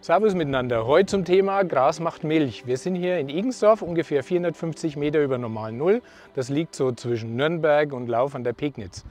Servus miteinander. Heute zum Thema Gras macht Milch. Wir sind hier in Igensdorf, ungefähr 450 Meter über normal Null. Das liegt so zwischen Nürnberg und Lauf an der Pegnitz.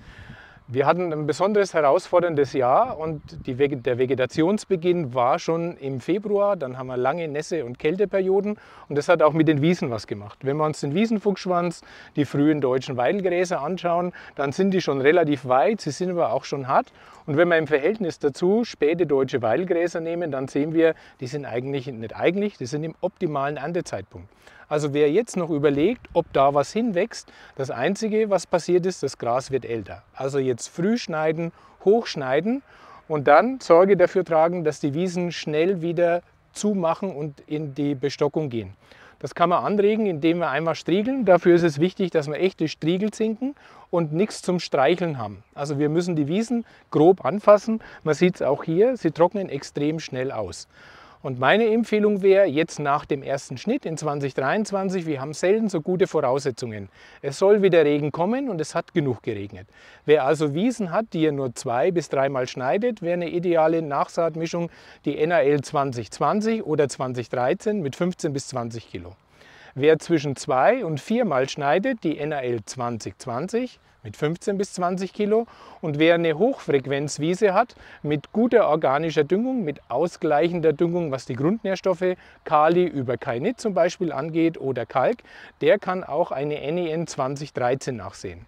Wir hatten ein besonderes herausforderndes Jahr und Vege der Vegetationsbeginn war schon im Februar. Dann haben wir lange Nässe- und Kälteperioden und das hat auch mit den Wiesen was gemacht. Wenn wir uns den Wiesenfuchsschwanz, die frühen deutschen Weidelgräser anschauen, dann sind die schon relativ weit, sie sind aber auch schon hart. Und wenn wir im Verhältnis dazu späte deutsche Weidelgräser nehmen, dann sehen wir, die sind eigentlich, nicht eigentlich, die sind im optimalen Erntezeitpunkt. Also wer jetzt noch überlegt, ob da was hinwächst, das Einzige, was passiert ist, das Gras wird älter. Also jetzt früh schneiden, hochschneiden und dann Sorge dafür tragen, dass die Wiesen schnell wieder zumachen und in die Bestockung gehen. Das kann man anregen, indem wir einmal striegeln. Dafür ist es wichtig, dass wir echte Striegel zinken und nichts zum Streicheln haben. Also wir müssen die Wiesen grob anfassen. Man sieht es auch hier, sie trocknen extrem schnell aus. Und meine Empfehlung wäre, jetzt nach dem ersten Schnitt in 2023, wir haben selten so gute Voraussetzungen. Es soll wieder Regen kommen und es hat genug geregnet. Wer also Wiesen hat, die er nur zwei bis dreimal schneidet, wäre eine ideale Nachsaatmischung die NAL 2020 oder 2013 mit 15 bis 20 Kilo. Wer zwischen zwei und viermal schneidet, die NAL 2020 mit 15 bis 20 Kilo und wer eine Hochfrequenzwiese hat mit guter organischer Düngung, mit ausgleichender Düngung, was die Grundnährstoffe Kali über Kainit zum Beispiel angeht oder Kalk, der kann auch eine NEN 2013 e nachsehen.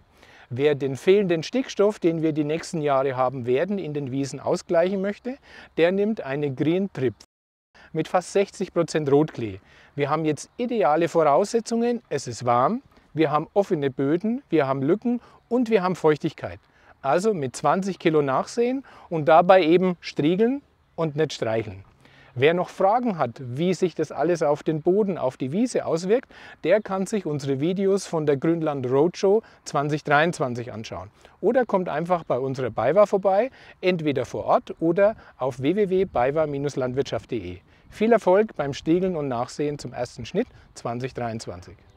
Wer den fehlenden Stickstoff, den wir die nächsten Jahre haben werden, in den Wiesen ausgleichen möchte, der nimmt eine Green Trip mit fast 60% Prozent Rotklee. Wir haben jetzt ideale Voraussetzungen, es ist warm, wir haben offene Böden, wir haben Lücken und wir haben Feuchtigkeit. Also mit 20 Kilo nachsehen und dabei eben striegeln und nicht streicheln. Wer noch Fragen hat, wie sich das alles auf den Boden, auf die Wiese auswirkt, der kann sich unsere Videos von der Grünland Roadshow 2023 anschauen. Oder kommt einfach bei unserer BayWa vorbei, entweder vor Ort oder auf www.baywa-landwirtschaft.de. Viel Erfolg beim Stiegeln und Nachsehen zum ersten Schnitt 2023.